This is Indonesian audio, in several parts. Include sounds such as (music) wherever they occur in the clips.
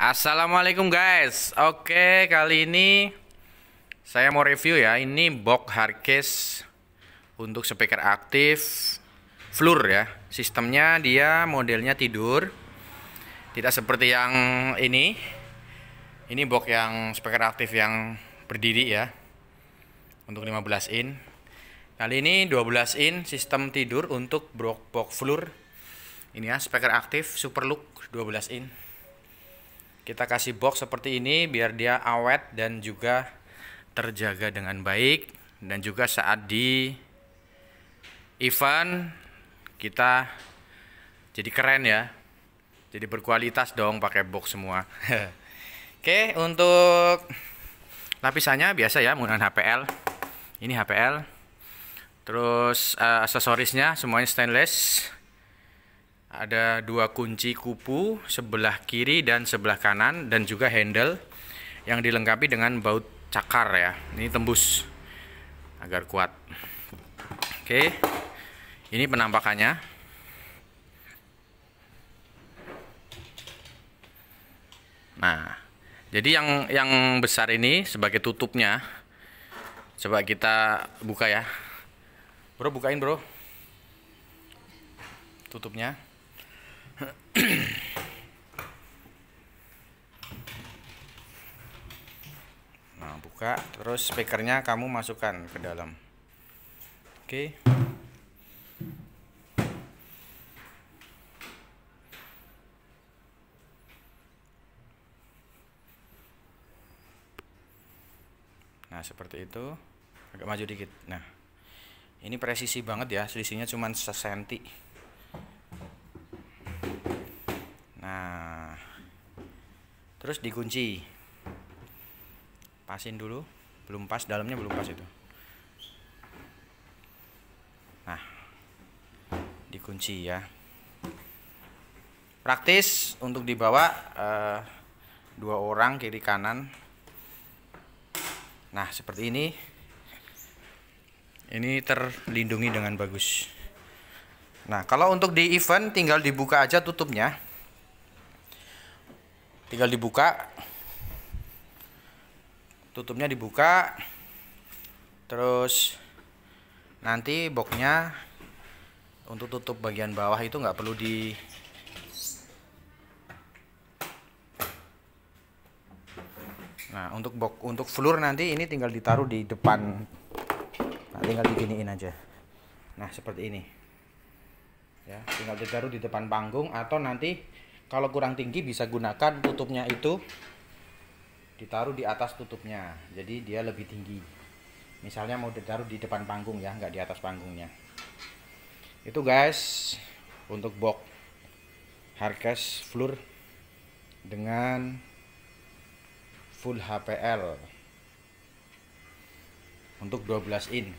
Assalamualaikum guys Oke kali ini Saya mau review ya Ini box hardcase Untuk speaker aktif flur ya Sistemnya dia modelnya tidur Tidak seperti yang ini Ini box yang speaker aktif yang berdiri ya Untuk 15 in Kali ini 12 in sistem tidur untuk box flur Ini ya speaker aktif super look 12 in kita kasih box seperti ini biar dia awet dan juga terjaga dengan baik dan juga saat di event kita jadi keren ya jadi berkualitas dong pakai box semua (laughs) oke untuk lapisannya biasa ya menggunakan HPL ini HPL terus uh, aksesorisnya semuanya stainless ada dua kunci kupu sebelah kiri dan sebelah kanan dan juga handle yang dilengkapi dengan baut cakar ya ini tembus agar kuat oke ini penampakannya nah jadi yang yang besar ini sebagai tutupnya coba kita buka ya bro bukain bro tutupnya nah buka terus speakernya kamu masukkan ke dalam oke Nah, seperti itu. Agak maju dikit. Nah, ini presisi banget ya, selisihnya cuma sesenti. Nah, terus dikunci. Pasin dulu, belum pas dalamnya belum pas itu. Nah, dikunci ya. Praktis untuk dibawa eh, dua orang kiri kanan. Nah, seperti ini. Ini terlindungi dengan bagus. Nah, kalau untuk di event tinggal dibuka aja tutupnya tinggal dibuka tutupnya dibuka terus nanti boxnya untuk tutup bagian bawah itu nggak perlu di nah untuk box untuk floor nanti ini tinggal ditaruh di depan nah, tinggal diginiin aja nah seperti ini ya tinggal ditaruh di depan panggung atau nanti kalau kurang tinggi bisa gunakan tutupnya itu ditaruh di atas tutupnya. Jadi dia lebih tinggi. Misalnya mau ditaruh di depan panggung ya, nggak di atas panggungnya. Itu guys untuk box Harkes floor dengan full HPL untuk 12 in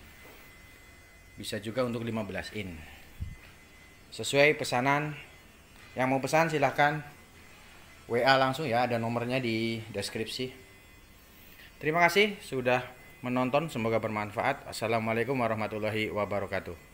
bisa juga untuk 15 in sesuai pesanan yang mau pesan silahkan WA langsung ya, ada nomornya di deskripsi. Terima kasih sudah menonton, semoga bermanfaat. Assalamualaikum warahmatullahi wabarakatuh.